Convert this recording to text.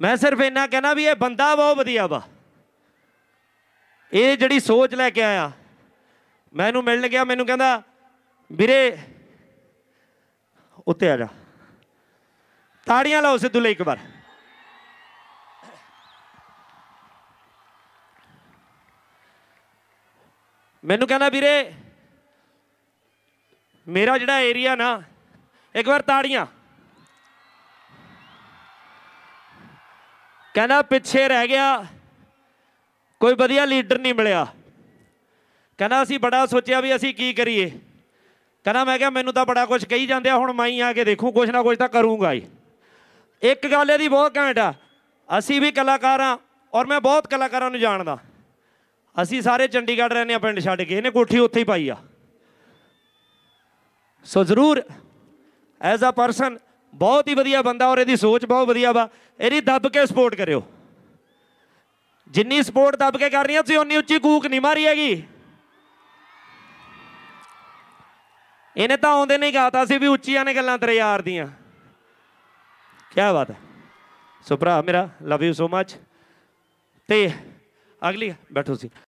ਮੈਂ ਸਿਰਫ ਇੰਨਾ ਕਹਿਣਾ ਵੀ ਇਹ ਬੰਦਾ ਬਹੁਤ ਵਧੀਆ ਵਾ ਇਹ ਜਿਹੜੀ ਸੋਚ ਲੈ ਕੇ ਆਇਆ ਮੈਂ ਇਹਨੂੰ ਮਿਲਣ ਗਿਆ ਮੈਨੂੰ ਕਹਿੰਦਾ ਵੀਰੇ ਉੱਤੇ ਆ ਜਾ ਤਾੜੀਆਂ ਲਾਓ ਸਿੱਧੂ ਲਈ ਇੱਕ ਵਾਰ ਮੈਨੂੰ ਕਹਿੰਦਾ ਵੀਰੇ ਮੇਰਾ ਜਿਹੜਾ ਏਰੀਆ ਨਾ ਇੱਕ ਵਾਰ ਤਾੜੀਆਂ ਕਹਿੰਦਾ ਪਿੱਛੇ ਰਹਿ ਗਿਆ ਕੋਈ ਵਧੀਆ ਲੀਡਰ ਨਹੀਂ ਮਿਲਿਆ ਕਹਿੰਦਾ ਅਸੀਂ ਬੜਾ ਸੋਚਿਆ ਵੀ ਅਸੀਂ ਕੀ ਕਰੀਏ ਕਹਿੰਦਾ ਮੈਂ ਕਿਹਾ ਮੈਨੂੰ ਤਾਂ ਬੜਾ ਕੁਝ ਕਹੀ ਜਾਂਦੇ ਆ ਹੁਣ ਮੈਂ ਹੀ ਆ ਕੇ ਦੇਖੂ ਕੁਝ ਨਾ ਕੁਝ ਤਾਂ ਕਰੂੰਗਾ ਹੀ ਇੱਕ ਗੱਲ ਇਹਦੀ ਬਹੁਤ ਘੈਂਟ ਆ ਅਸੀਂ ਵੀ ਕਲਾਕਾਰ ਆ ਔਰ ਮੈਂ ਬਹੁਤ ਕਲਾਕਾਰਾਂ ਨੂੰ ਜਾਣਦਾ ਅਸੀਂ ਸਾਰੇ ਚੰਡੀਗੜ੍ਹ ਰਹਿੰਦੇ ਆ ਪਿੰਡ ਛੱਡ ਕੇ ਇਹਨੇ ਕੋਠੀ ਉੱਥੇ ਹੀ ਪਾਈ ਆ ਸੋ ਜ਼ਰੂਰ ਐਜ਼ ਅ ਪਰਸਨ ਬਹੁਤ ਹੀ ਵਧੀਆ ਬੰਦਾ ਔਰ ਇਹਦੀ ਸੋਚ ਬਹੁਤ ਵਧੀਆ ਵਾ ਇਹਦੀ ਦੱਬ ਕੇ ਸਪੋਰਟ ਕਰਿਓ ਜਿੰਨੀ ਸਪੋਰਟ ਦੱਬ ਕੇ ਕਰਨੀ ਆ ਤੁਸੀਂ ਉਨੀ ਉੱਚੀ ਕੂਕ ਨਹੀਂ ਮਾਰੀ ਹੈਗੀ ਇਹਨੇ ਤਾਂ ਆਉਂਦੇ ਨਹੀਂ ਕਹਤਾ ਸੀ ਵੀ ਉੱਚੀਆਂ ਨੇ ਗੱਲਾਂ ਤੇਰੇ ਯਾਰ ਦੀਆਂ ਕੀ ਬਾਤ ਹੈ ਸੋ ਭਰਾ ਮੇਰਾ ਲਵ ਯੂ ਸੋ ਮੱਚ ਤੇ ਅਗਲੀ ਬੈਠੋ ਸੀ